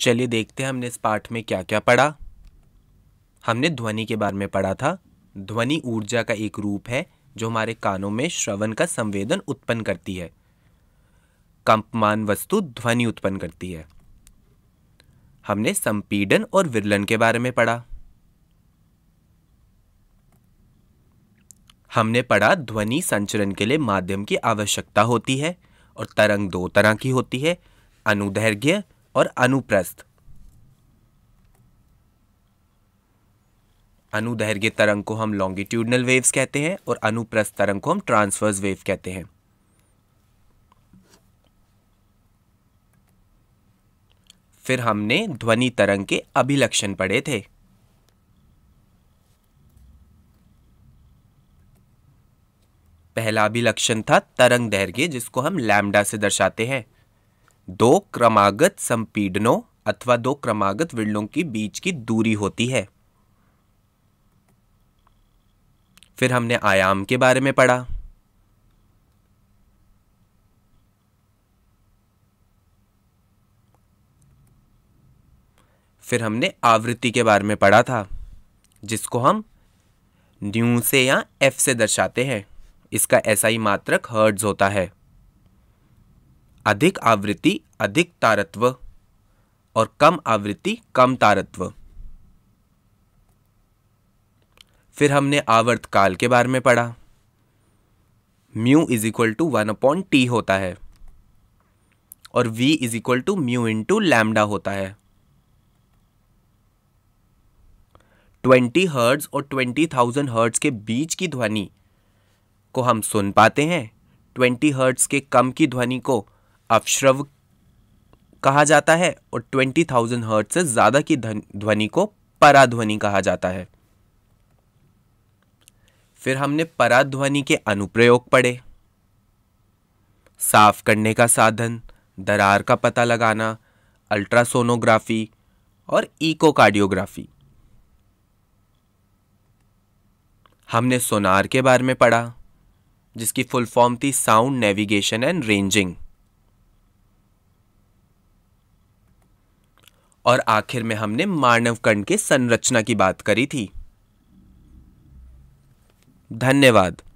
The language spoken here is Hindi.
चलिए देखते हैं हमने इस पाठ में क्या क्या पढ़ा हमने ध्वनि के बारे में पढ़ा था ध्वनि ऊर्जा का एक रूप है जो हमारे कानों में श्रवण का संवेदन उत्पन्न करती है कंपमान वस्तु ध्वनि उत्पन्न करती है हमने संपीडन और विरलन के बारे में पढ़ा हमने पढ़ा ध्वनि संचरण के लिए माध्यम की आवश्यकता होती है और तरंग दो तरह की होती है अनुदैर्घ्य और अनुप्रस्थ अनुदैर्घ्य तरंग को हम लॉन्गिट्यूडनल वेव्स कहते हैं और अनुप्रस्थ तरंग को हम ट्रांसवर्स वेव कहते हैं फिर हमने ध्वनि तरंग के अभिलक्षण पढ़े थे पहला अभिलक्षण था तरंग दैर्घ्य जिसको हम लैम्डा से दर्शाते हैं दो क्रमागत संपीडनों अथवा दो क्रमागत विरलों के बीच की दूरी होती है फिर हमने आयाम के बारे में पढ़ा फिर हमने आवृत्ति के बारे में पढ़ा था जिसको हम न्यू से या एफ से दर्शाते हैं इसका ऐसा ही मात्रक हर्ड्स होता है अधिक आवृत्ति अधिक तारत्व और कम आवृत्ति कम तारत्व फिर हमने आवर्त काल के बारे में पढ़ा mu is equal to one upon T होता है और V is equal to mu into lambda होता है ट्वेंटी हर्ड्स और ट्वेंटी थाउजेंड हर्ड्स के बीच की ध्वनि को हम सुन पाते हैं ट्वेंटी हर्ड्स के कम की ध्वनि को अपश्रव कहा जाता है और ट्वेंटी थाउजेंड हर्ट से ज़्यादा की ध्वनि को पराध्वनि कहा जाता है फिर हमने पराध्वनि के अनुप्रयोग पढ़े साफ करने का साधन दरार का पता लगाना अल्ट्रासोनोग्राफी और इकोकार्डियोग्राफी हमने सोनार के बारे में पढ़ा जिसकी फुल फॉर्म थी साउंड नेविगेशन एंड रेंजिंग और आखिर में हमने मानवकंड के संरचना की बात करी थी धन्यवाद